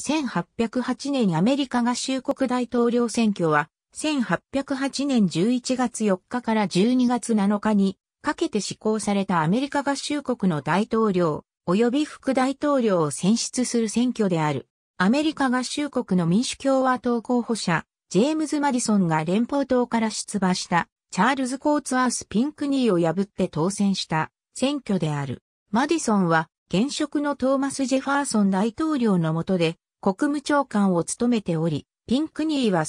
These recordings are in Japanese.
1808年アメリカ合衆国大統領選挙は、1808年11月4日から12月7日にかけて施行されたアメリカ合衆国の大統領及び副大統領を選出する選挙である。アメリカ合衆国の民主共和党候補者、ジェームズ・マディソンが連邦党から出馬したチャールズ・コーツ・アース・ピンクニーを破って当選した選挙である。マディソンは現職のトーマス・ジェファーソン大統領の下で国務長官を務めており、ピンクニーは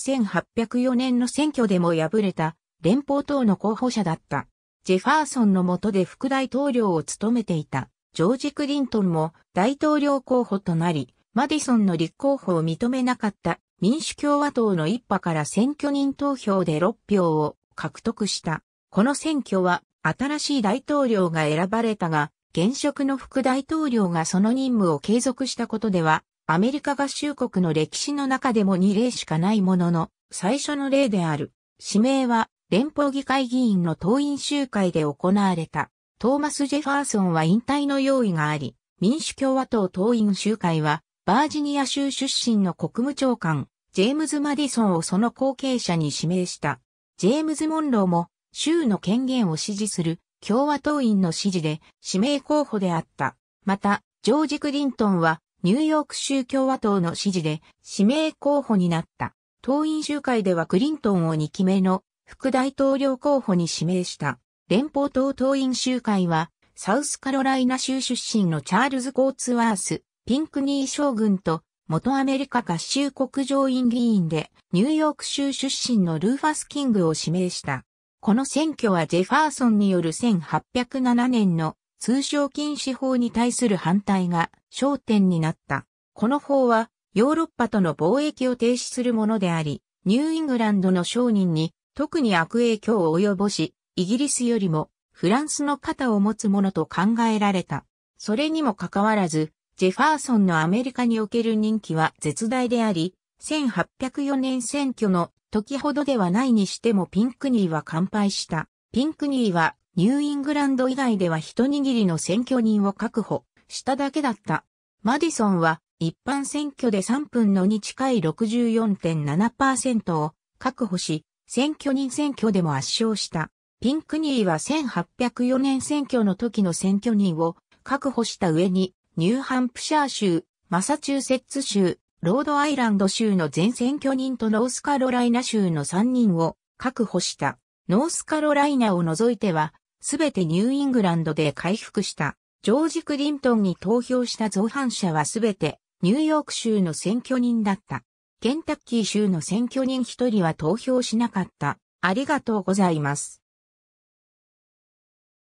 1804年の選挙でも敗れた連邦党の候補者だった。ジェファーソンの下で副大統領を務めていたジョージ・クリントンも大統領候補となり、マディソンの立候補を認めなかった民主共和党の一派から選挙人投票で6票を獲得した。この選挙は新しい大統領が選ばれたが、現職の副大統領がその任務を継続したことではアメリカ合衆国の歴史の中でも2例しかないものの、最初の例である、指名は連邦議会議員の党員集会で行われた。トーマス・ジェファーソンは引退の用意があり、民主共和党党員集会は、バージニア州出身の国務長官、ジェームズ・マディソンをその後継者に指名した。ジェームズ・モンローも、州の権限を支持する共和党員の支持で指名候補であった。また、ジョージ・クリントンはニューヨーク州共和党の支持で指名候補になった。党員集会ではクリントンを2期目の副大統領候補に指名した。連邦党党員集会は、サウスカロライナ州出身のチャールズ・ゴーツワース、ピンクニー将軍と元アメリカ合衆国上院議員で、ニューヨーク州出身のルーファス・キングを指名した。この選挙はジェファーソンによる1807年の通商禁止法に対する反対が焦点になった。この法はヨーロッパとの貿易を停止するものであり、ニューイングランドの商人に特に悪影響を及ぼし、イギリスよりもフランスの肩を持つものと考えられた。それにもかかわらず、ジェファーソンのアメリカにおける人気は絶大であり、1804年選挙の時ほどではないにしてもピンクニーは完敗した。ピンクニーはニューイングランド以外では一握りの選挙人を確保しただけだった。マディソンは一般選挙で3分の2近い64.7%を確保し、選挙人選挙でも圧勝した。ピンクニーは1804年選挙の時の選挙人を確保した上に、ニューハンプシャー州、マサチューセッツ州、ロードアイランド州の全選挙人とノースカロライナ州の3人を確保した。ノースカロライナを除いてはすべてニューイングランドで回復した。ジョージ・クリントンに投票した造反者はすべてニューヨーク州の選挙人だった。ケンタッキー州の選挙人一人は投票しなかった。ありがとうございます。